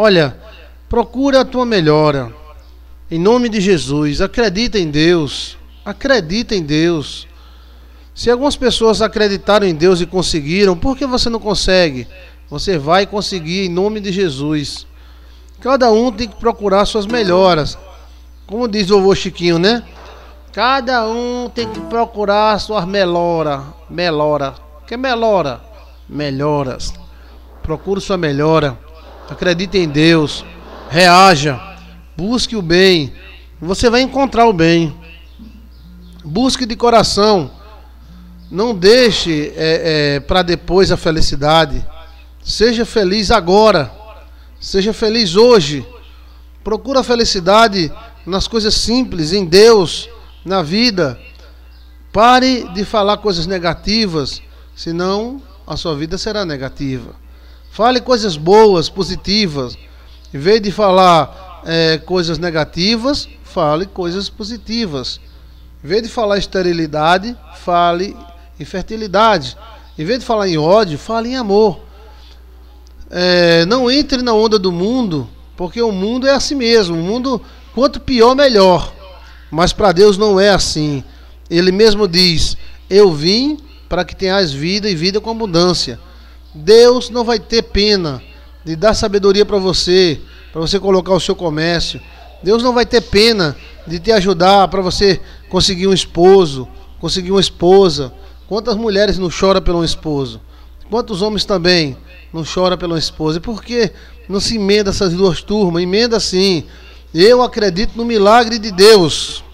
Olha, procura a tua melhora. Em nome de Jesus, acredita em Deus. Acredita em Deus. Se algumas pessoas acreditaram em Deus e conseguiram, por que você não consegue? Você vai conseguir em nome de Jesus. Cada um tem que procurar suas melhoras. Como diz o vovô Chiquinho, né? Cada um tem que procurar suas melhora, melhora. Que melhora? Melhoras. Procure sua melhora acredite em Deus, reaja, busque o bem, você vai encontrar o bem. Busque de coração, não deixe é, é, para depois a felicidade. Seja feliz agora, seja feliz hoje. Procura a felicidade nas coisas simples, em Deus, na vida. Pare de falar coisas negativas, senão a sua vida será negativa. Fale coisas boas, positivas. Em vez de falar é, coisas negativas, fale coisas positivas. Em vez de falar esterilidade, fale infertilidade. Em vez de falar em ódio, fale em amor. É, não entre na onda do mundo, porque o mundo é assim mesmo. O mundo, quanto pior, melhor. Mas para Deus não é assim. Ele mesmo diz: Eu vim para que tenhas vida e vida com abundância. Deus não vai ter pena de dar sabedoria para você, para você colocar o seu comércio. Deus não vai ter pena de te ajudar para você conseguir um esposo, conseguir uma esposa. Quantas mulheres não choram pelo esposo? Quantos homens também não choram pela esposa? E por que não se emenda essas duas turmas? Emenda sim. Eu acredito no milagre de Deus.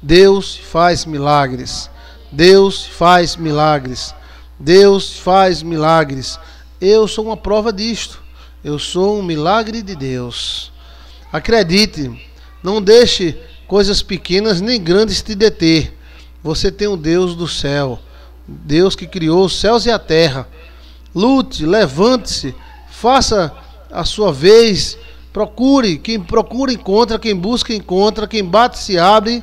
Deus faz milagres. Deus faz milagres. Deus faz milagres. Eu sou uma prova disto. Eu sou um milagre de Deus. Acredite, não deixe coisas pequenas nem grandes te deter. Você tem o um Deus do céu, Deus que criou os céus e a terra. Lute, levante-se, faça a sua vez, procure, quem procura encontra, quem busca encontra, quem bate se abre,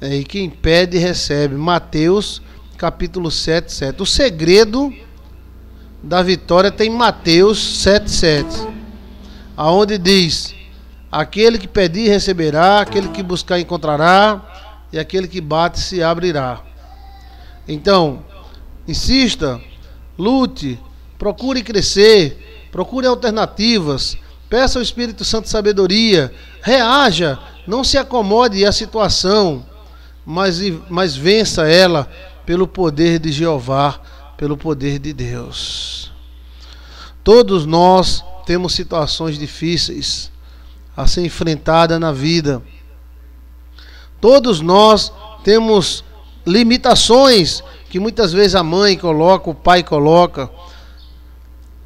é, e quem pede recebe. Mateus capítulo 7, 7. O segredo da vitória tem Mateus 7, 7. Aonde diz: Aquele que pedir receberá, aquele que buscar encontrará, e aquele que bate se abrirá. Então, insista, lute, procure crescer, procure alternativas, peça ao Espírito Santo sabedoria, reaja, não se acomode à situação, mas, mas vença ela pelo poder de Jeová, pelo poder de Deus. Todos nós temos situações difíceis a ser enfrentada na vida. Todos nós temos limitações que muitas vezes a mãe coloca, o pai coloca.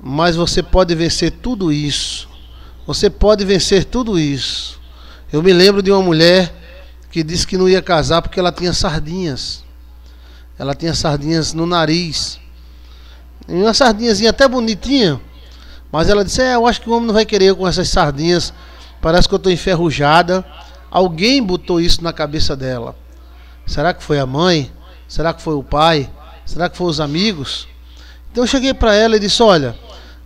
Mas você pode vencer tudo isso. Você pode vencer tudo isso. Eu me lembro de uma mulher que disse que não ia casar porque ela tinha sardinhas. Ela tinha sardinhas no nariz. E uma sardinhazinha até bonitinha. Mas ela disse: É, eu acho que o homem não vai querer com essas sardinhas. Parece que eu estou enferrujada. Alguém botou isso na cabeça dela. Será que foi a mãe? Será que foi o pai? Será que foi os amigos? Então eu cheguei para ela e disse: Olha,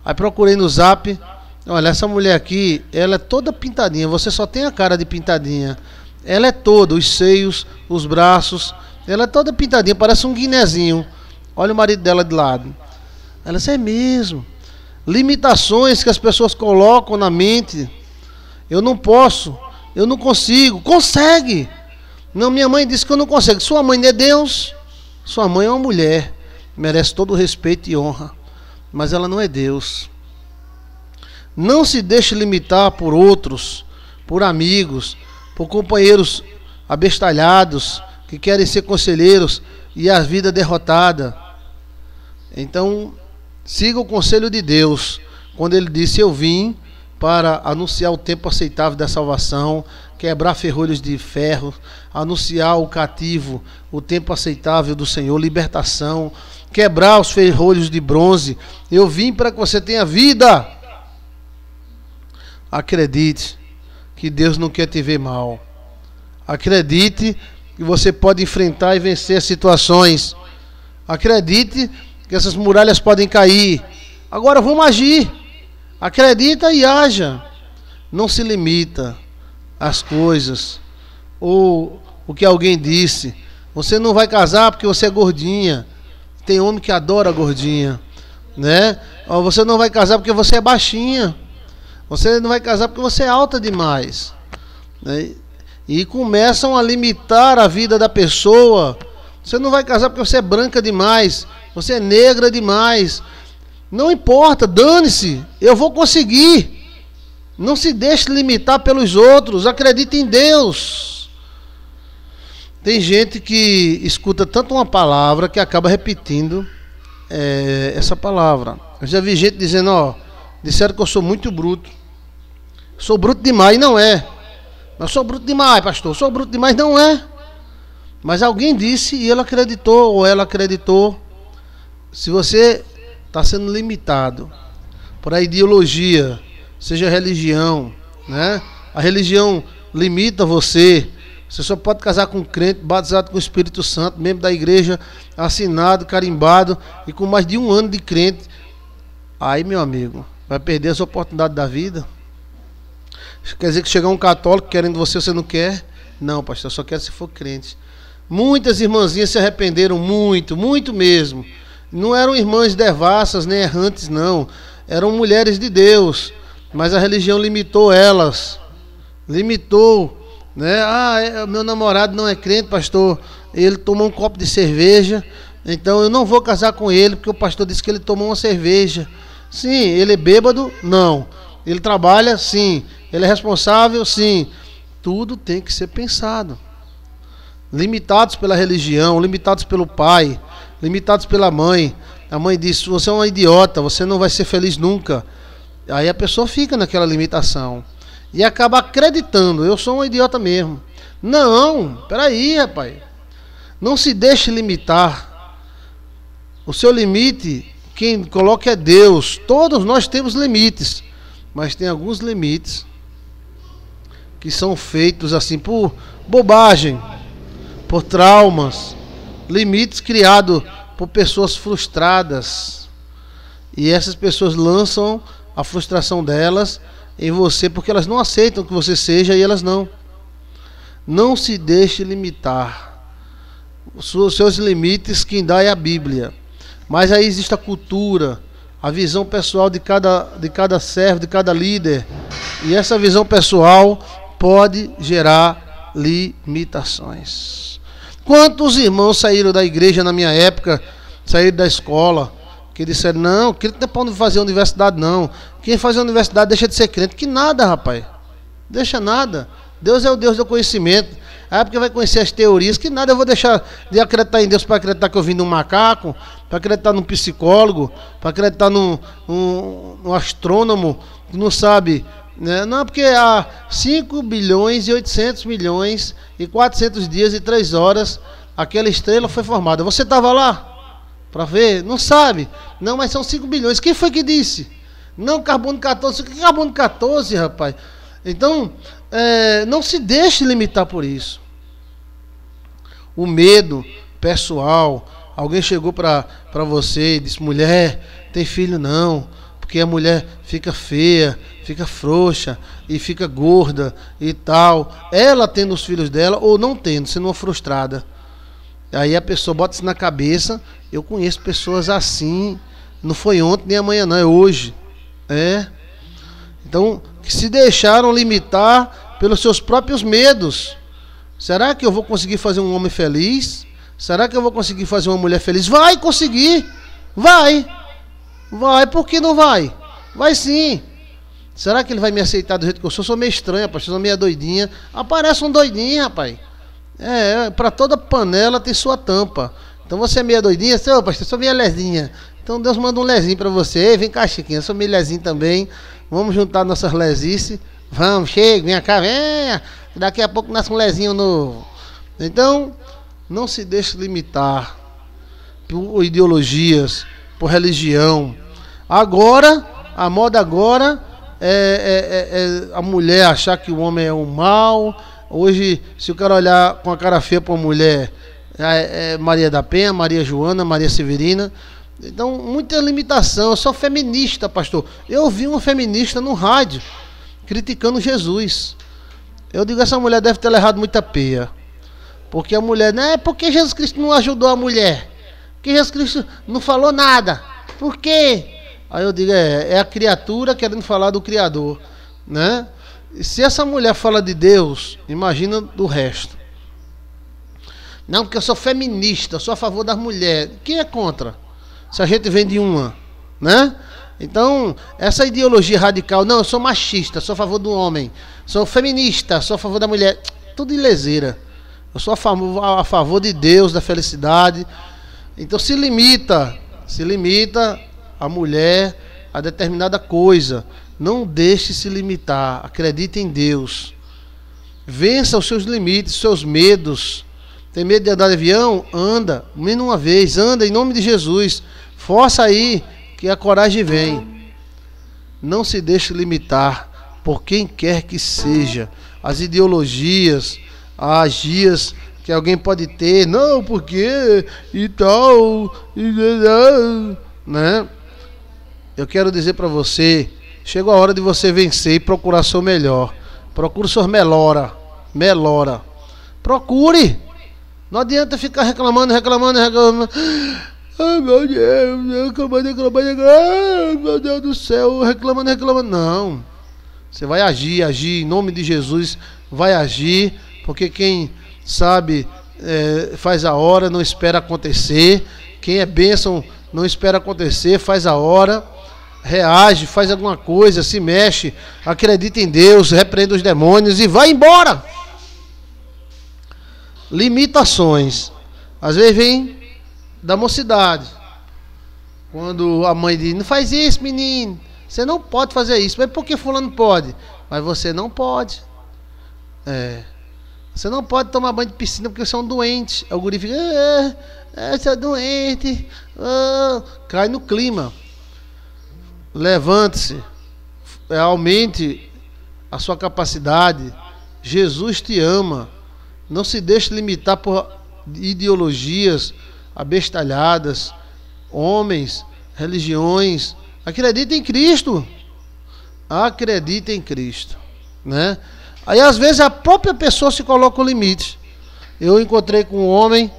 aí procurei no zap. Olha, essa mulher aqui, ela é toda pintadinha. Você só tem a cara de pintadinha. Ela é toda: os seios, os braços ela é toda pintadinha, parece um guinezinho. Olha o marido dela de lado. Ela disse, é mesmo. Limitações que as pessoas colocam na mente. Eu não posso, eu não consigo. Consegue! Não, minha mãe disse que eu não consigo. Sua mãe não é Deus. Sua mãe é uma mulher. Merece todo o respeito e honra. Mas ela não é Deus. Não se deixe limitar por outros, por amigos, por companheiros abestalhados que querem ser conselheiros e a vida derrotada. Então, siga o conselho de Deus, quando ele disse: Eu vim para anunciar o tempo aceitável da salvação, quebrar ferrolhos de ferro, anunciar o cativo o tempo aceitável do Senhor, libertação, quebrar os ferrolhos de bronze. Eu vim para que você tenha vida. Acredite que Deus não quer te ver mal. Acredite que você pode enfrentar e vencer situações. Acredite que essas muralhas podem cair. Agora vamos agir. Acredita e haja. Não se limita às coisas ou o que alguém disse. Você não vai casar porque você é gordinha. Tem homem que adora gordinha, né? Ou você não vai casar porque você é baixinha. Você não vai casar porque você é alta demais. Né? e começam a limitar a vida da pessoa. Você não vai casar porque você é branca demais, você é negra demais. Não importa, dane-se, eu vou conseguir. Não se deixe limitar pelos outros, acredite em Deus. Tem gente que escuta tanto uma palavra que acaba repetindo é, essa palavra. Eu já vi gente dizendo: Ó, disseram que eu sou muito bruto. Sou bruto demais, não é. Eu sou bruto demais, pastor. Sou bruto demais, não é. Mas alguém disse e ele acreditou ou ela acreditou. Se você está sendo limitado por a ideologia, seja religião, né? A religião limita você. Você só pode casar com um crente batizado com o Espírito Santo, membro da igreja, assinado, carimbado e com mais de um ano de crente. Aí, meu amigo, vai perder essa oportunidade da vida. Quer dizer que chegar um católico querendo você, você não quer? Não, pastor, eu só quero se for crente. Muitas irmãzinhas se arrependeram muito, muito mesmo. Não eram irmãs devassas nem errantes, não. Eram mulheres de Deus. Mas a religião limitou elas. Limitou. Né? Ah, é, meu namorado não é crente, pastor. Ele tomou um copo de cerveja. Então eu não vou casar com ele, porque o pastor disse que ele tomou uma cerveja. Sim, ele é bêbado? Não. Ele trabalha, sim. Ele é responsável, sim. Tudo tem que ser pensado. Limitados pela religião, limitados pelo pai, limitados pela mãe. A mãe diz: Você é um idiota, você não vai ser feliz nunca. Aí a pessoa fica naquela limitação e acaba acreditando: Eu sou um idiota mesmo. Não, peraí, rapaz. Não se deixe limitar. O seu limite, quem coloca é Deus. Todos nós temos limites mas tem alguns limites que são feitos assim por bobagem, por traumas, limites criados por pessoas frustradas. E essas pessoas lançam a frustração delas em você porque elas não aceitam que você seja e elas não. Não se deixe limitar. Os seus limites quem dá é a Bíblia. Mas aí existe a cultura, a visão pessoal de cada, de cada servo, de cada líder. E essa visão pessoal pode gerar limitações. Quantos irmãos saíram da igreja na minha época, saíram da escola, que disseram, não, crente não é para fazer universidade, não. Quem faz universidade deixa de ser crente. Que nada, rapaz. Deixa nada. Deus é o Deus do conhecimento. Ah, porque vai conhecer as teorias, que nada, eu vou deixar de acreditar em Deus para acreditar que eu vim de um macaco, para acreditar num psicólogo, para acreditar num, astrônomo que não sabe né? não, porque há 5 bilhões e 800 milhões e 400 dias e 3 horas aquela estrela foi formada. Você estava lá para ver? Não sabe. Não, mas são 5 bilhões. Quem foi que disse? Não, carbono 14. O que é carbono 14, rapaz? Então, é, não se deixe limitar por isso. O medo pessoal. Alguém chegou para você e disse: mulher, tem filho não, porque a mulher fica feia, fica frouxa e fica gorda e tal. Ela tendo os filhos dela ou não tendo, sendo uma frustrada. Aí a pessoa bota isso na cabeça. Eu conheço pessoas assim. Não foi ontem nem amanhã, não, é hoje. É. Então, que se deixaram limitar pelos seus próprios medos. Será que eu vou conseguir fazer um homem feliz? Será que eu vou conseguir fazer uma mulher feliz? Vai conseguir! Vai! Vai, por que não vai? Vai sim! Será que ele vai me aceitar do jeito que eu sou? Eu sou meio estranha, pastor, sou meio doidinha. Aparece um doidinho, rapaz. É, para toda panela tem sua tampa. Então você é meio doidinha? Seu pastor, sou meio lezinha. Então Deus manda um lezinho para você. Ei, vem cá, Chiquinha, sou meio lezinho também. Vamos juntar nossas lezices. Vamos, chega, vem cá, vem. Daqui a pouco nasce um lezinho novo. Então, não se deixe limitar por ideologias, por religião. Agora, a moda agora é, é, é, é a mulher achar que o homem é o mal. Hoje, se o cara olhar com a cara feia para uma mulher, é, é, Maria da Penha, Maria Joana, Maria Severina. Então, muita limitação. Eu sou feminista, pastor. Eu vi uma feminista no rádio criticando Jesus. Eu digo, essa mulher deve ter errado muita peia. Porque a mulher, né? É porque Jesus Cristo não ajudou a mulher. Porque Jesus Cristo não falou nada. Por quê? Aí eu digo, é, é a criatura querendo falar do Criador, né? E se essa mulher fala de Deus, imagina do resto. Não, porque eu sou feminista, sou a favor das mulheres. Quem é contra? Se a gente vem de uma, né? Então, essa ideologia radical, não, eu sou machista, sou a favor do homem, sou feminista, sou a favor da mulher, tudo lezeira. Eu sou a favor, a favor de Deus, da felicidade. Então se limita, se limita a mulher a determinada coisa. Não deixe se limitar, acredite em Deus. Vença os seus limites, seus medos. Tem medo de andar de avião? Anda, menos uma vez, anda em nome de Jesus. Força aí, que a coragem vem. Não se deixe limitar por quem quer que seja. As ideologias, as dias que alguém pode ter, não, porque e tal, e, tal, né? Eu quero dizer para você, chegou a hora de você vencer e procurar seu melhor. Procure seu melhora, melhora. Procure. Não adianta ficar reclamando, reclamando, reclamando. Ai, meu Deus, reclamando, reclamando, reclamando. Meu Deus do céu, reclamando, reclamando. Não. Você vai agir, agir, em nome de Jesus, vai agir, porque quem sabe é, faz a hora, não espera acontecer. Quem é bênção, não espera acontecer, faz a hora, reage, faz alguma coisa, se mexe, acredita em Deus, repreende os demônios e vai embora. Limitações. Às vezes vem da mocidade. Quando a mãe diz: Não faz isso, menino. Você não pode fazer isso. Mas por que Fulano pode? Mas você não pode. É. Você não pode tomar banho de piscina porque você é um doente. Aí o guri fica: ah, ah Você é doente. Ah. Cai no clima. Levante-se. Aumente a sua capacidade. Jesus te ama. Não se deixe limitar por ideologias abestalhadas, homens, religiões. Acredita em Cristo. Acredita em Cristo. Né? Aí às vezes a própria pessoa se coloca o limite. Eu encontrei com um homem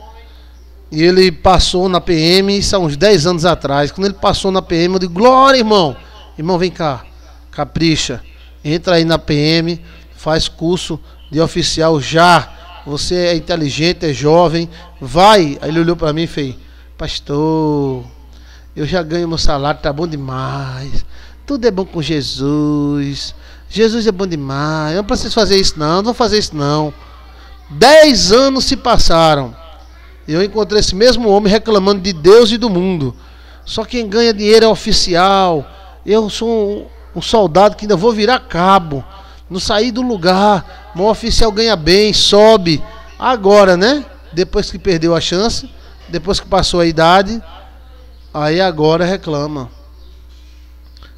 e ele passou na PM, isso há uns 10 anos atrás. Quando ele passou na PM, eu disse, glória, irmão. Irmão, vem cá, capricha. Entra aí na PM, faz curso de oficial já você é inteligente, é jovem. Vai. Aí ele olhou para mim e fez: Pastor, eu já ganho meu salário, tá bom demais. Tudo é bom com Jesus. Jesus é bom demais. Eu não preciso fazer isso, não. Não vou fazer isso, não. Dez anos se passaram. E eu encontrei esse mesmo homem reclamando de Deus e do mundo. Só quem ganha dinheiro é oficial. Eu sou um, um soldado que ainda vou virar cabo não saí do lugar. Mó oficial ganha bem, sobe. Agora, né? Depois que perdeu a chance, depois que passou a idade, aí agora reclama.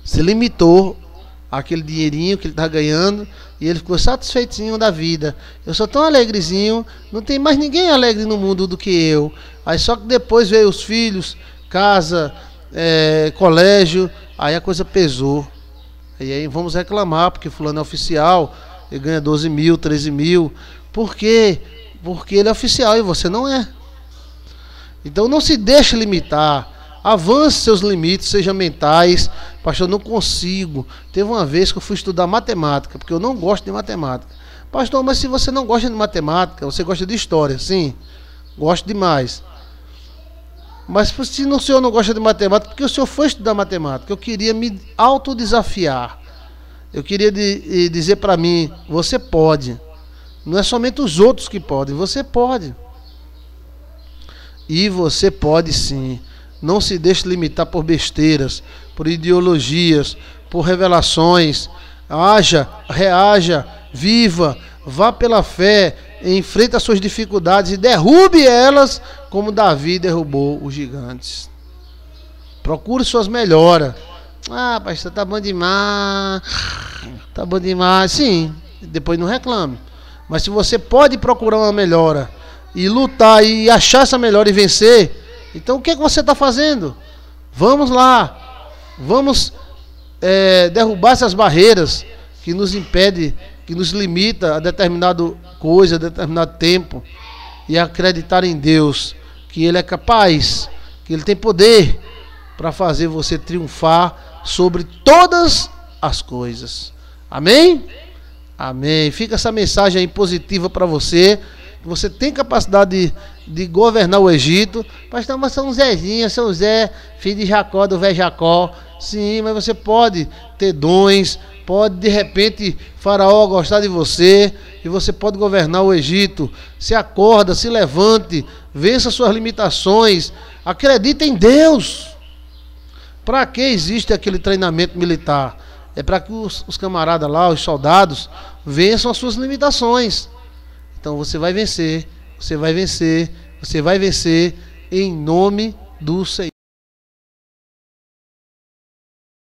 Se limitou aquele dinheirinho que ele tá ganhando e ele ficou satisfeitinho da vida. Eu sou tão alegrezinho, não tem mais ninguém alegre no mundo do que eu. Aí só que depois veio os filhos, casa, é, colégio, aí a coisa pesou. E aí vamos reclamar, porque fulano é oficial, ele ganha 12 mil, 13 mil. Por quê? Porque ele é oficial e você não é. Então não se deixe limitar. Avance seus limites, sejam mentais. Pastor, eu não consigo. Teve uma vez que eu fui estudar matemática, porque eu não gosto de matemática. Pastor, mas se você não gosta de matemática, você gosta de história, sim. Gosto demais. Mas se o senhor não gosta de matemática, porque o senhor foi estudar matemática, eu queria me autodesafiar. Eu queria de, dizer para mim, você pode. Não é somente os outros que podem, você pode. E você pode sim. Não se deixe limitar por besteiras, por ideologias, por revelações. Haja, reaja, viva, vá pela fé, enfrente as suas dificuldades e derrube elas como Davi derrubou os gigantes. Procure suas melhoras. Ah, pastor, tá bom demais. Tá bom demais. Sim, depois não reclame. Mas se você pode procurar uma melhora e lutar e achar essa melhora e vencer, então o que, é que você está fazendo? Vamos lá, vamos é, derrubar essas barreiras que nos impede, que nos limita a determinado coisa, a determinado tempo e acreditar em Deus que ele é capaz, que ele tem poder para fazer você triunfar sobre todas as coisas. Amém? Amém. Fica essa mensagem aí positiva para você. Você tem capacidade de, de governar o Egito. Pastor, tá, mas São Zezinho, São Zé, filho de Jacó, do velho Jacó. Sim, mas você pode ter dons, pode de repente Faraó gostar de você e você pode governar o Egito. Se acorda, se levante, vença suas limitações, acredita em Deus. Para que existe aquele treinamento militar? É para que os, os camaradas lá, os soldados, vençam as suas limitações. Então você vai vencer, você vai vencer, você vai vencer em nome do Senhor.